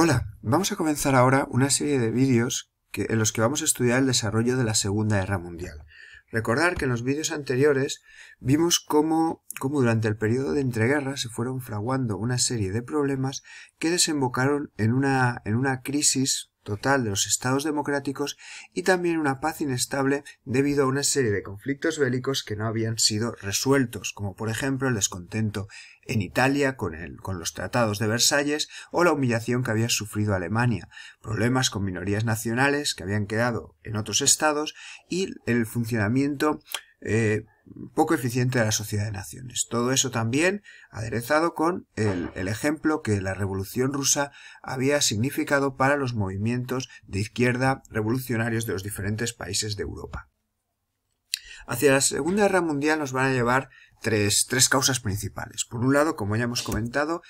Hola, vamos a comenzar ahora una serie de vídeos en los que vamos a estudiar el desarrollo de la Segunda Guerra Mundial. Recordar que en los vídeos anteriores vimos cómo, durante el periodo de entreguerras se fueron fraguando una serie de problemas que desembocaron en una, en una crisis total de los estados democráticos y también una paz inestable debido a una serie de conflictos bélicos que no habían sido resueltos, como por ejemplo el descontento en Italia con, el, con los tratados de Versalles o la humillación que había sufrido Alemania, problemas con minorías nacionales que habían quedado en otros estados y el funcionamiento eh, poco eficiente de la sociedad de naciones. Todo eso también aderezado con el, ejemplo que la revolución rusa había significado para los movimientos de izquierda revolucionarios de los diferentes países de Europa. Hacia la Segunda Guerra Mundial nos van a llevar tres causas principales. Por un lado, como ya hemos comentado,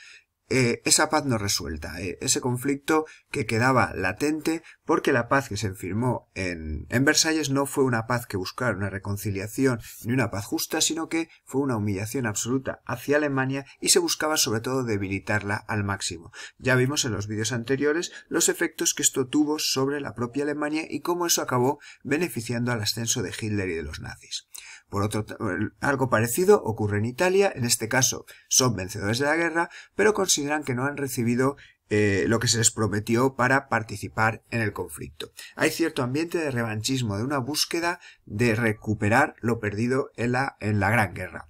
eh, esa paz no resuelta, eh, ese conflicto que quedaba latente porque la paz que se firmó en, en Versalles no fue una paz que buscara una reconciliación ni una paz justa, sino que fue una humillación absoluta hacia Alemania y se buscaba sobre todo debilitarla al máximo. Ya vimos en los vídeos anteriores los efectos que esto tuvo sobre la propia Alemania y cómo eso acabó beneficiando al ascenso de Hitler y de los nazis. Por otro, algo parecido ocurre en Italia, en este caso son vencedores de la guerra, pero que no han recibido eh, lo que se les prometió para participar en el conflicto. Hay cierto ambiente de revanchismo, de una búsqueda de recuperar lo perdido en la, en la Gran Guerra.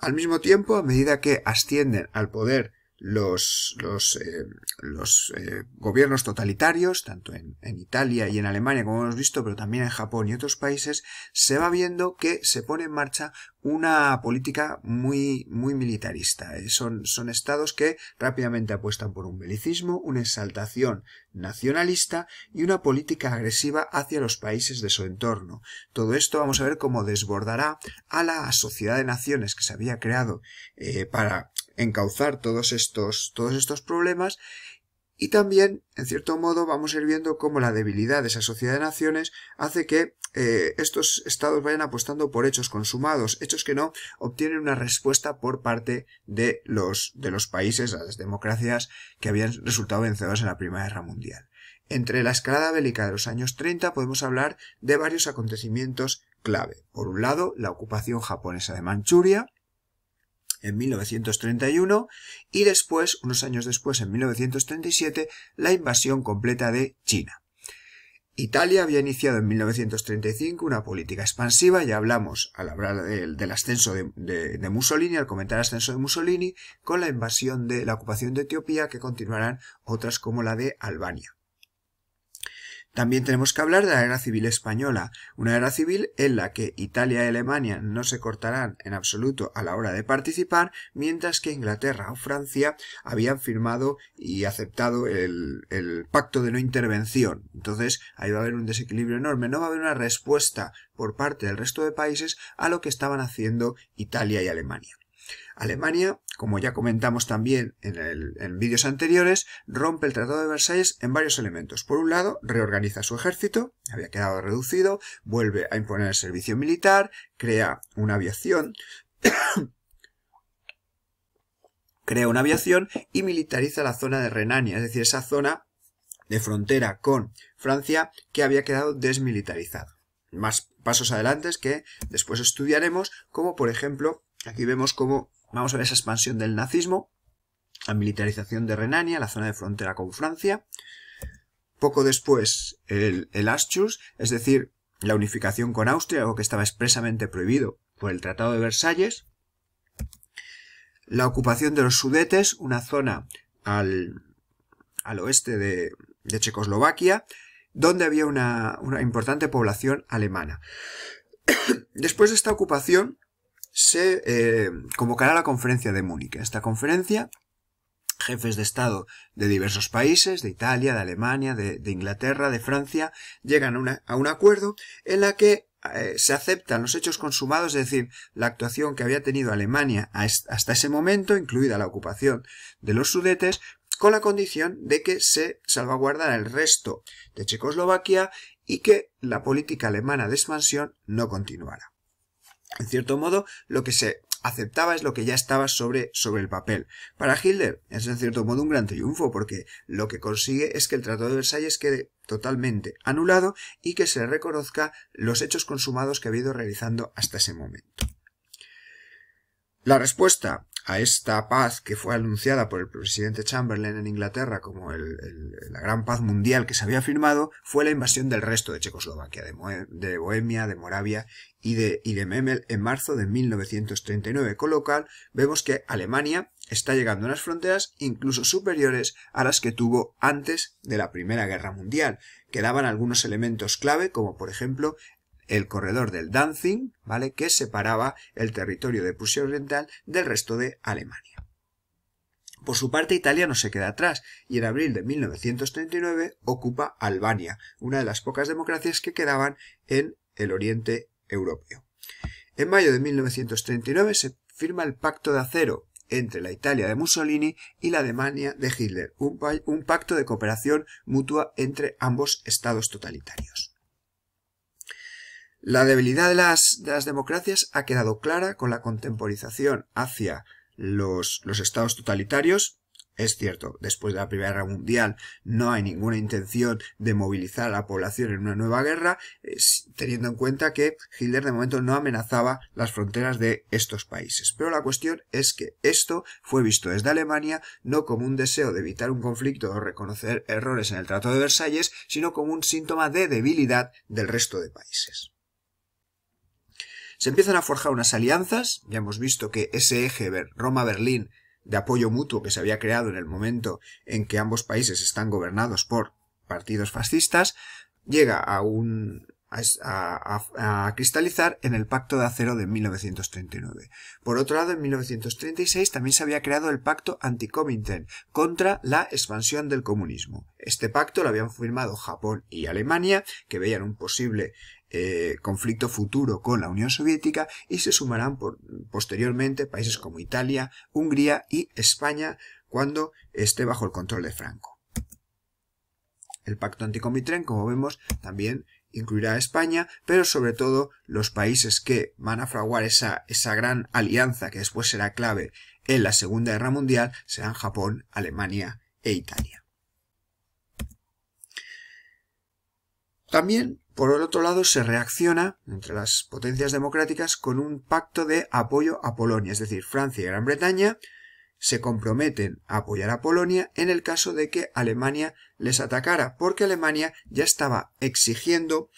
Al mismo tiempo, a medida que ascienden al poder los, los, eh, los eh, gobiernos totalitarios, tanto en, Italia y en Alemania como hemos visto, pero también en Japón y otros países, se va viendo que se pone en marcha una política muy, muy militarista. Eh, son, son estados que rápidamente apuestan por un belicismo, una exaltación nacionalista y una política agresiva hacia los países de su entorno. Todo esto vamos a ver cómo desbordará a la sociedad de naciones que se había creado para encauzar todos estos, todos estos problemas y también, en cierto modo, vamos a ir viendo cómo la debilidad de esa sociedad de naciones hace que eh, estos estados vayan apostando por hechos consumados, hechos que no obtienen una respuesta por parte de los, de los países, las democracias que habían resultado vencedoras en la Primera Guerra Mundial. Entre la escalada bélica de los años 30 podemos hablar de varios acontecimientos clave. Por un lado, la ocupación japonesa de Manchuria, en 1931 y después, unos años después, en 1937, la invasión completa de China. Italia había iniciado en 1935 una política expansiva, ya hablamos al hablar del, ascenso de, de, Mussolini, al comentar el ascenso de Mussolini, con la invasión de la ocupación de Etiopía, que continuarán otras como la de Albania. También tenemos que hablar de la guerra civil española, una guerra civil en la que Italia y Alemania no se cortarán en absoluto a la hora de participar, mientras que Inglaterra o Francia habían firmado y aceptado el, el pacto de no intervención. Entonces ahí va a haber un desequilibrio enorme, no va a haber una respuesta por parte del resto de países a lo que estaban haciendo Italia y Alemania. Alemania, como ya comentamos también en, vídeos anteriores, rompe el Tratado de Versalles en varios elementos. Por un lado, reorganiza su ejército, había quedado reducido, vuelve a imponer el servicio militar, crea una aviación, crea una aviación y militariza la zona de Renania, es decir, esa zona de frontera con Francia que había quedado desmilitarizada. Más pasos adelante que después estudiaremos, como por ejemplo Aquí vemos cómo vamos a ver esa expansión del nazismo, la militarización de Renania, la zona de frontera con Francia. Poco después, el, el es decir, la unificación con Austria, algo que estaba expresamente prohibido por el Tratado de Versalles. La ocupación de los Sudetes, una zona al, oeste de, Checoslovaquia, donde había una, una importante población alemana. Después de esta ocupación, se eh, convocará la conferencia de Múnich. Esta conferencia, jefes de Estado de diversos países, de Italia, de Alemania, de, Inglaterra, de Francia, llegan a, un acuerdo en la que eh, se aceptan los hechos consumados, es decir, la actuación que había tenido Alemania hasta ese momento, incluida la ocupación de los sudetes, con la condición de que se salvaguardara el resto de Checoslovaquia y que la política alemana de expansión no continuara. En cierto modo, lo que se aceptaba es lo que ya estaba sobre, sobre el papel. Para Hitler es en cierto modo un gran triunfo porque lo que consigue es que el Tratado de Versalles quede totalmente anulado y que se reconozca los hechos consumados que ha ido realizando hasta ese momento. La respuesta a esta paz que fue anunciada por el presidente Chamberlain en Inglaterra como la gran paz mundial que se había firmado fue la invasión del resto de Checoslovaquia, de, Bohemia, de Moravia y de, y de Memel en marzo de 1939, con lo cual vemos que Alemania está llegando a unas fronteras incluso superiores a las que tuvo antes de la Primera Guerra Mundial. Quedaban algunos elementos clave, como por ejemplo el corredor del Danzig, ¿vale? que separaba el territorio de Prusia Oriental del resto de Alemania. Por su parte, Italia no se queda atrás y en abril de 1939 ocupa Albania, una de las pocas democracias que quedaban en el oriente europeo. En mayo de 1939 se firma el Pacto de Acero entre la Italia de Mussolini y la Alemania de Hitler, un pacto de cooperación mutua entre ambos estados totalitarios. La debilidad de las, democracias ha quedado clara con la contemporización hacia los, estados totalitarios, es cierto, después de la Primera Guerra Mundial no hay ninguna intención de movilizar a la población en una nueva guerra, teniendo en cuenta que Hitler de momento no amenazaba las fronteras de estos países. Pero la cuestión es que esto fue visto desde Alemania no como un deseo de evitar un conflicto o reconocer errores en el Tratado de Versalles, sino como un síntoma de debilidad del resto de países. Se empiezan a forjar unas alianzas, ya hemos visto que ese eje Roma-Berlín de apoyo mutuo que se había creado en el momento en que ambos países están gobernados por partidos fascistas, llega a un a, cristalizar en el Pacto de Acero de 1939. Por otro lado, en 1936 también se había creado el Pacto Anticomintern contra la expansión del comunismo. Este pacto lo habían firmado Japón y Alemania, que veían un posible eh, conflicto futuro con la Unión Soviética y se sumarán posteriormente países como Italia, Hungría y España cuando esté bajo el control de Franco. El pacto anticomitren, como vemos, también incluirá a España, pero sobre todo los países que van a fraguar esa, esa gran alianza que después será clave en la Segunda Guerra Mundial serán Japón, Alemania e Italia. También por el otro lado, se reacciona entre las potencias democráticas con un pacto de apoyo a Polonia, es decir, Francia y Gran Bretaña se comprometen a apoyar a Polonia en el caso de que Alemania les atacara, porque Alemania ya estaba exigiendo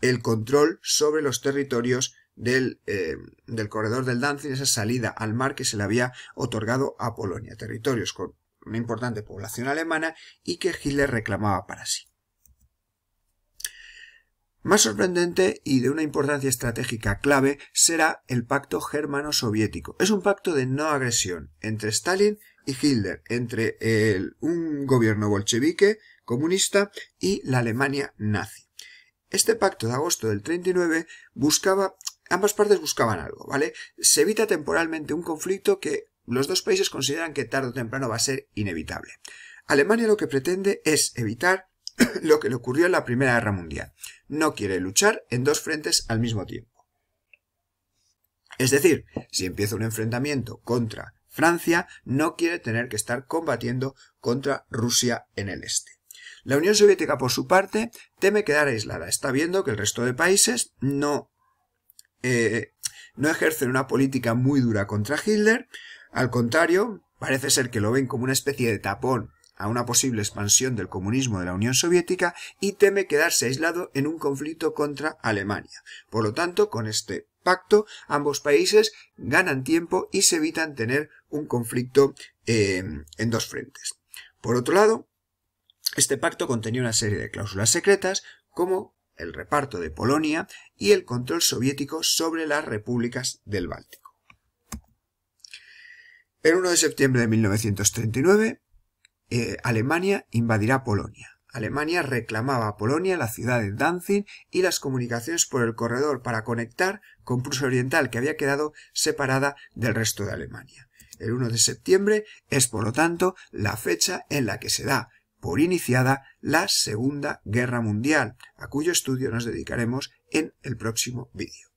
el control sobre los territorios del, eh, del corredor del Danzig, esa salida al mar que se le había otorgado a Polonia, territorios con una importante población alemana y que Hitler reclamaba para sí. Más sorprendente y de una importancia estratégica clave será el pacto germano-soviético. Es un pacto de no agresión entre Stalin y Hitler, entre un gobierno bolchevique comunista y la Alemania nazi. Este pacto de agosto del 39 buscaba, ambas partes buscaban algo, ¿vale? Se evita temporalmente un conflicto que los dos países consideran que tarde o temprano va a ser inevitable. Alemania lo que pretende es evitar lo que le ocurrió en la Primera Guerra Mundial. No quiere luchar en dos frentes al mismo tiempo. Es decir, si empieza un enfrentamiento contra Francia, no quiere tener que estar combatiendo contra Rusia en el este. La Unión Soviética, por su parte, teme quedar aislada. Está viendo que el resto de países no, eh, no ejercen una política muy dura contra Hitler. Al contrario, parece ser que lo ven como una especie de tapón a una posible expansión del comunismo de la Unión Soviética y teme quedarse aislado en un conflicto contra Alemania. Por lo tanto, con este pacto, ambos países ganan tiempo y se evitan tener un conflicto eh, en dos frentes. Por otro lado, este pacto contenía una serie de cláusulas secretas como el reparto de Polonia y el control soviético sobre las repúblicas del Báltico. El 1 de septiembre de 1939, eh, Alemania invadirá Polonia. Alemania reclamaba a Polonia la ciudad de Danzig y las comunicaciones por el corredor para conectar con Prusia Oriental, que había quedado separada del resto de Alemania. El 1 de septiembre es, por lo tanto, la fecha en la que se da por iniciada la Segunda Guerra Mundial, a cuyo estudio nos dedicaremos en el próximo vídeo.